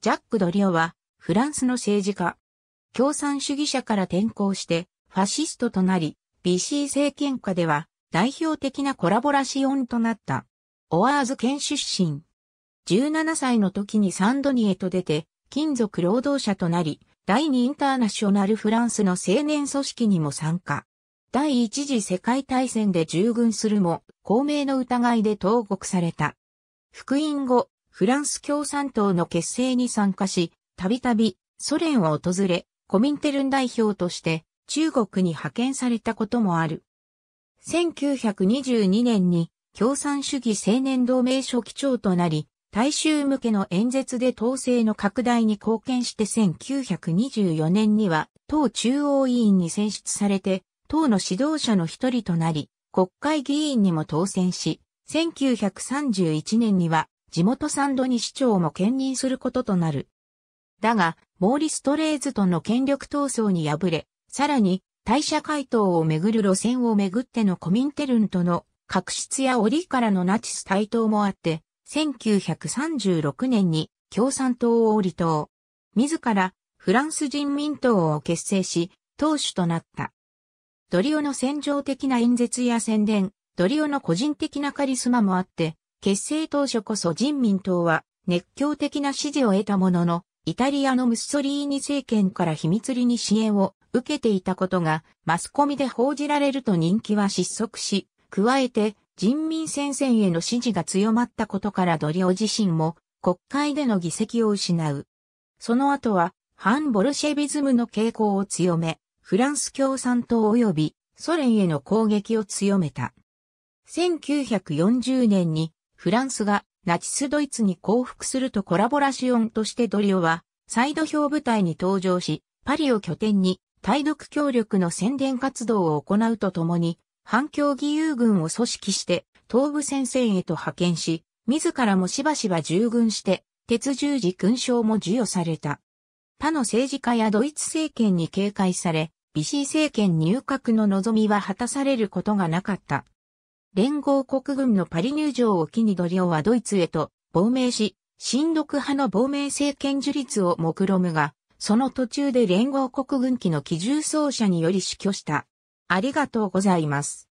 ジャック・ドリオは、フランスの政治家。共産主義者から転向して、ファシストとなり、BC 政権下では、代表的なコラボラシオンとなった。オワーズ県出身。17歳の時にサンドニエと出て、金属労働者となり、第2インターナショナルフランスの青年組織にも参加。第一次世界大戦で従軍するも、公明の疑いで投獄された。復員後、フランス共産党の結成に参加し、たびたびソ連を訪れ、コミンテルン代表として中国に派遣されたこともある。1922年に共産主義青年同盟書記長となり、大衆向けの演説で統制の拡大に貢献して1924年には党中央委員に選出されて、党の指導者の一人となり、国会議員にも当選し、1931年には地元サンドニ市長も兼任することとなる。だが、モーリス・トレーズとの権力闘争に敗れ、さらに、大社回答をめぐる路線をめぐってのコミンテルンとの確執や折からのナチス対等もあって、1936年に共産党を離党。自らフランス人民党を結成し、党首となった。ドリオの戦場的な演説や宣伝、ドリオの個人的なカリスマもあって、結成当初こそ人民党は熱狂的な支持を得たものの、イタリアのムッソリーニ政権から秘密裏に支援を受けていたことがマスコミで報じられると人気は失速し、加えて人民戦線への支持が強まったことからドリオ自身も国会での議席を失う。その後は反ボルシェビズムの傾向を強め、フランス共産党及びソ連への攻撃を強めた。1940年にフランスがナチスドイツに降伏するとコラボラシオンとしてドリオは、サイド表部隊に登場し、パリを拠点に、対独協力の宣伝活動を行うとともに、反共義勇軍を組織して、東部戦線へと派遣し、自らもしばしば従軍して、鉄十字勲章も授与された。他の政治家やドイツ政権に警戒され、ビシー政権入閣の望みは果たされることがなかった。連合国軍のパリ入場を機にドリオはドイツへと亡命し、親独派の亡命政権樹立を目論むが、その途中で連合国軍機の機銃奏者により死去した。ありがとうございます。